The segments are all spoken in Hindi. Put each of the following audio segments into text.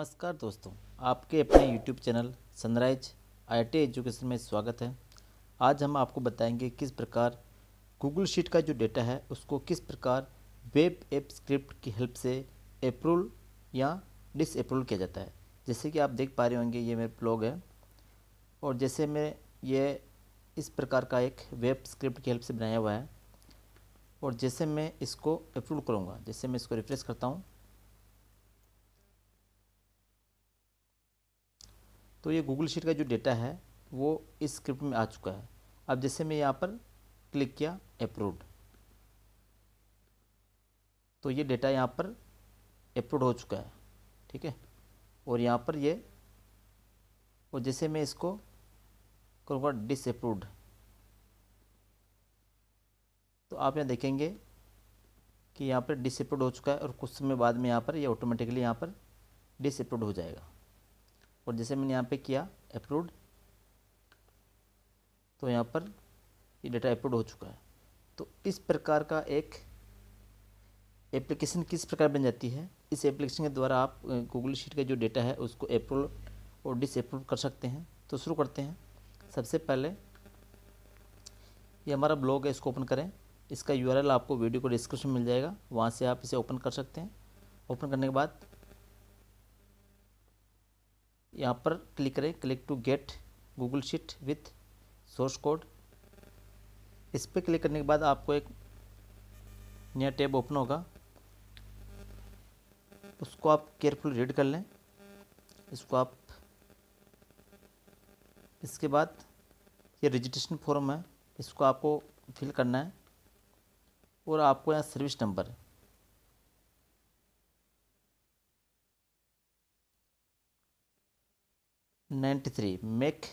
नमस्कार दोस्तों आपके अपने YouTube channel Sunrise T Education में स्वागत है आज हम आपको बताएंगे किस प्रकार गूगल शीट का जो डेटा है उसको किस प्रकार वेब एप स्क्रिप्ट की हेल्प से अप्रूवल या डिसअप्रूवल किया जाता है जैसे कि आप देख पा रहे होंगे ये मेरा ब्लॉग है और जैसे मैं ये इस प्रकार का एक वेब स्क्रिप्ट की हेल्प से बनाया हुआ है और जैसे मैं इसको अप्रूव करूँगा जैसे मैं इसको रिफ्रेश करता हूँ तो ये गूगल शीट का जो डेटा है वो इस स्क्रिप्ट में आ चुका है अब जैसे मैं यहाँ पर क्लिक किया अप्रूव्ड तो ये डेटा यहाँ पर अप्रूव हो चुका है ठीक है और यहाँ पर ये और जैसे मैं इसको करूँगा डिसअप्रूव्ड तो आप यहाँ देखेंगे कि यहाँ पर डिसअप्रूव हो चुका है और कुछ समय बाद में यहाँ पर ये यह ऑटोमेटिकली यहाँ पर डिसअप्रूव हो जाएगा और जैसे मैंने यहाँ पे किया अप्रूव तो यहाँ पर ये डेटा अप्रूव हो चुका है तो इस प्रकार का एक एप्लीकेशन किस प्रकार बन जाती है इस एप्लीकेशन के द्वारा आप गूगल शीट का जो डेटा है उसको अप्रूव और डिसअप्रूव कर सकते हैं तो शुरू करते हैं सबसे पहले ये हमारा ब्लॉग है इसको ओपन करें इसका यूआरएल आपको वीडियो को डिस्क्रिप्शन मिल जाएगा वहाँ से आप इसे ओपन कर सकते हैं ओपन करने के बाद यहाँ पर क्लिक करें click to get Google sheet with source code इस पर क्लिक करने के बाद आपको एक नया टैब ओपन होगा उसको आप केयरफुल रीड कर लें इसको आप इसके बाद ये रजिस्ट्रेशन फॉर्म है इसको आपको फिल करना है और आपको यहाँ service number ninety three make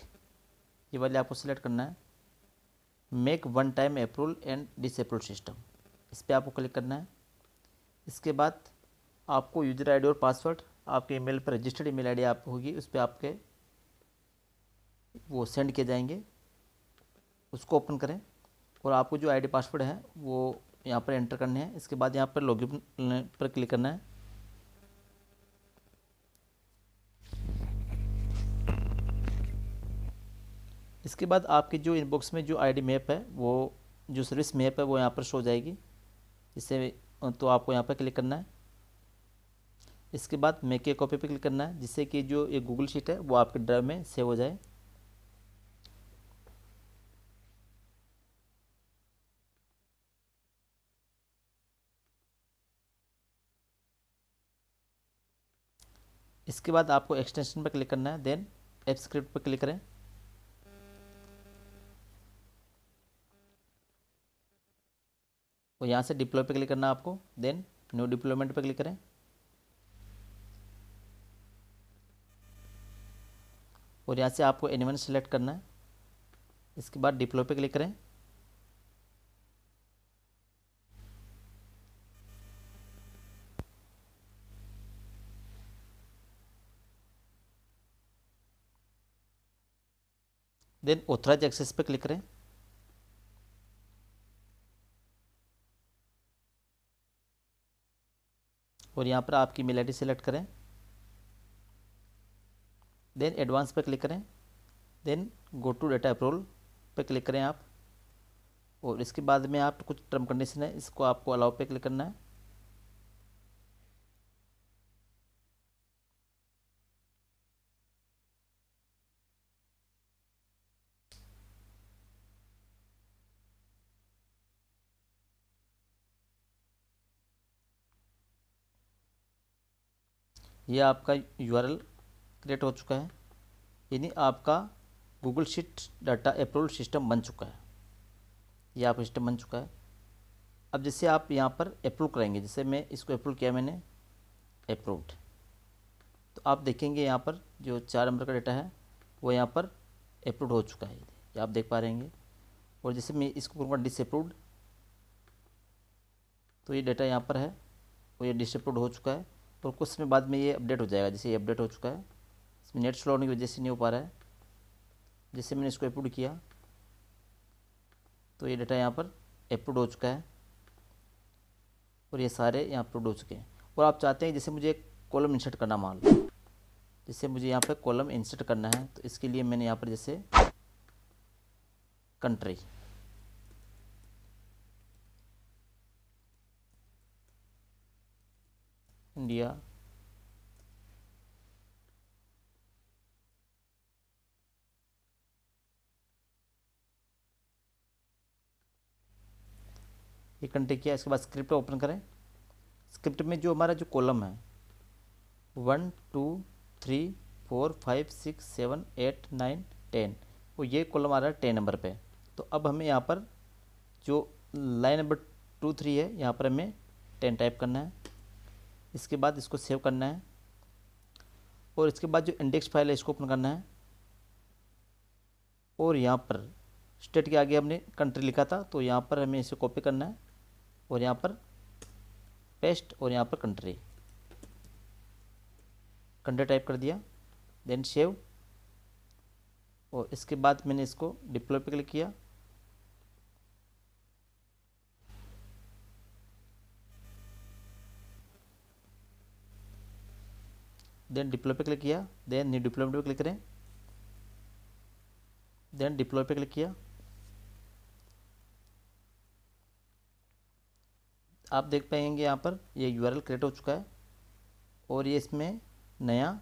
ये वाले आपको सिलेक्ट करना है make one time approval and disapproval system इस पर आपको क्लिक करना है इसके बाद आपको यूजर आईडी और पासवर्ड आपके ईमेल पर रजिस्टर्ड ईमेल आईडी आप होगी उस पर आपके वो सेंड किए जाएंगे उसको ओपन करें और आपको जो आईडी पासवर्ड है वो यहाँ पर एंटर करने हैं इसके बाद यहाँ पर लॉगिन पर क्लिक करना है इसके बाद आपके जो इनबॉक्स में जो आईडी मैप है वो जो सर्विस मैप है वो यहाँ पर शो हो जाएगी इससे तो आपको यहाँ पर क्लिक करना है इसके बाद मेक ए कॉपी पे क्लिक करना है जिससे कि जो ये गूगल शीट है वो आपके ड्राइव में सेव हो जाए इसके बाद आपको एक्सटेंशन पर क्लिक करना है देन एप स्क्रिप्ट पर क्लिक करें वो यहाँ से डिप्लॉय पे क्लिक करना आपको देन न्यू डिप्लॉयमेंट पे क्लिक करें और यहाँ से आपको एनिमन सेलेक्ट करना है इसके बाद डिप्लॉय पे क्लिक करें देन ऑथराइज एक्सेस पे क्लिक करें और यहाँ पर आपकी मेल आई सिलेक्ट करें देन एडवांस पर क्लिक करें then go to data approval पर क्लिक करें आप और इसके बाद में आप कुछ टर्म कंडीशन है इसको आपको अलाउ पे क्लिक करना है ये आपका यू क्रिएट हो चुका है यानी आपका Google sheet data approval system बन चुका है ये आपका सिस्टम बन चुका है अब जैसे आप यहाँ पर अप्रूव करेंगे जैसे मैं इसको अप्रूव किया मैंने अप्रूव्ड तो आप देखेंगे यहाँ पर जो चार नंबर का डाटा है वो यहाँ पर अप्रूव हो चुका है ये आप देख पा रहे हैं और जैसे मैं इसको करूँगा डिसअप्रूव्ड तो ये डाटा यहाँ पर है और ये डिसअप्रूव्ड हो चुका है तो कुछ समय बाद में ये अपडेट हो जाएगा जैसे ये अपडेट हो चुका है इसमें नेट स्लो होने की वजह से नहीं हो पा रहा है जैसे मैंने इसको अपलोड किया तो ये डाटा यहाँ पर अपलोड हो चुका है और ये सारे यहाँ अपलोड हो चुके हैं और आप चाहते हैं जैसे मुझे एक कॉलम इंसर्ट करना मान लो जैसे मुझे यहाँ पर कॉलम इंसर्ट करना है तो इसके लिए मैंने यहाँ पर जैसे कंट्री इंडिया ये कंट्री किया इसके बाद स्क्रिप्ट ओपन करें स्क्रिप्ट में जो हमारा जो कॉलम है one two three four five six seven eight nine ten और ये कॉलम आ रहा है टेन नंबर पे तो अब हमें यहाँ पर जो लाइन नंबर टू थ्री है यहाँ पर हमें टेन टाइप करना है इसके बाद इसको सेव करना है और इसके बाद जो इंडेक्स फाइल है इसको ओपन करना है और यहाँ पर स्टेट के आगे हमने कंट्री लिखा था तो यहाँ पर हमें इसे कॉपी करना है और यहाँ पर पेस्ट और यहाँ पर कंट्री कंट्री टाइप कर दिया देन सेव और इसके बाद मैंने इसको डिप्लॉय पे क्लिक किया देन डिप्लॉय पे क्लिक किया देन न्यू डिप्लॉयमेंट पे क्लिक करें देन डिप्लॉय पे क्लिक किया आप देख पाएंगे यहाँ पर ये यू आर क्रिएट हो चुका है और ये इसमें नया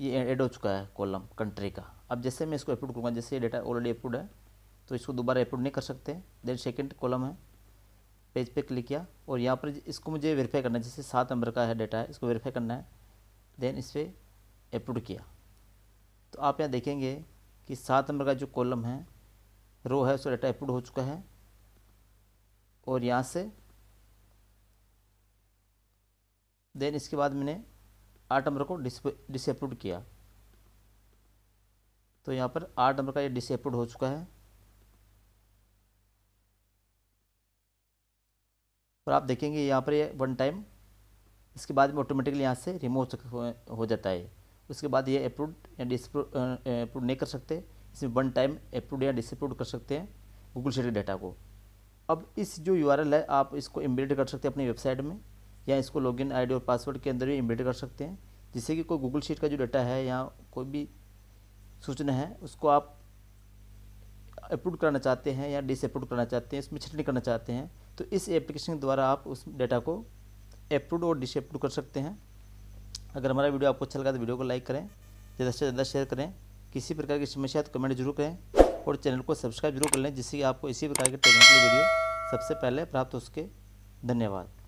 ये ऐड हो चुका है कॉलम कंट्री का अब जैसे मैं इसको अप्रूव करूँगा जैसे ये डेटा ऑलरेडी अप्रूव है तो इसको दोबारा अप्रूव नहीं कर सकते देन सेकेंड कॉलम है पेज पे क्लिक किया और यहाँ पर इसको मुझे वेरीफाई करना है जैसे सात नंबर का है डेटा है इसको वेरीफाई करना है देन इस पर अप्रूड किया तो आप यहाँ देखेंगे कि सात नंबर का जो कॉलम है रो है उसका डेटा अप्रूड हो चुका है और यहाँ से देन इसके बाद मैंने आठ नंबर को डिसअपलोड किया तो यहाँ पर आठ नंबर का ये डिसअपलोड हो चुका है और आप देखेंगे यहाँ पर ये वन टाइम इसके बाद में ऑटोमेटिकली यहाँ से रिमूव हो जाता है उसके बाद ये अप्रूव या डिसप्रूव नहीं कर सकते इसमें वन टाइम अप्रूव या डिसअप्रूव कर सकते हैं गूगल शीट के डाटा को अब इस जो यू है आप इसको इम्बेड कर सकते हैं अपनी वेबसाइट में या इसको लॉगिन आईडी और पासवर्ड के अंदर ही इम्बेड कर सकते हैं जिससे कि कोई गूगल शीट का जो डाटा है या कोई भी सूचना है उसको आप अप्रूव करना चाहते हैं या डिसअप्रूव करना चाहते हैं इसमें छटनी करना चाहते हैं तो इस एप्लीकेशन के द्वारा आप उस डेटा को अप्रूव और डिसअप्रूव कर सकते हैं अगर हमारा वीडियो आपको अच्छा लगा तो वीडियो को लाइक करें ज़्यादा से ज़्यादा शेयर करें किसी प्रकार की समस्या तो कमेंट जरूर करें और चैनल को सब्सक्राइब जरूर कर लें जिससे कि आपको इसी प्रकार के टेक्निकल वीडियो सबसे पहले प्राप्त हो सके धन्यवाद